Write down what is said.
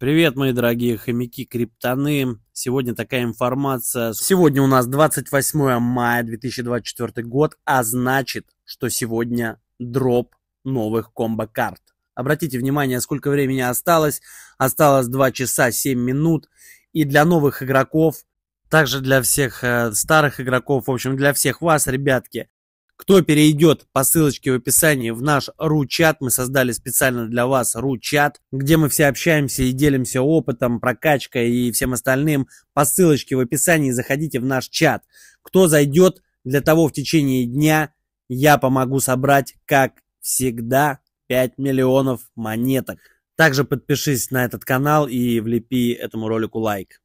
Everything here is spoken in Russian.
Привет, мои дорогие хомяки криптоны. Сегодня такая информация. Сегодня у нас 28 мая 2024 год, а значит, что сегодня дроп новых комбо-карт. Обратите внимание, сколько времени осталось. Осталось 2 часа 7 минут. И для новых игроков, также для всех э, старых игроков, в общем, для всех вас, ребятки, кто перейдет по ссылочке в описании в наш ру-чат, мы создали специально для вас ру-чат, где мы все общаемся и делимся опытом, прокачкой и всем остальным. По ссылочке в описании заходите в наш чат. Кто зайдет, для того в течение дня я помогу собрать, как всегда, 5 миллионов монеток. Также подпишись на этот канал и влепи этому ролику лайк.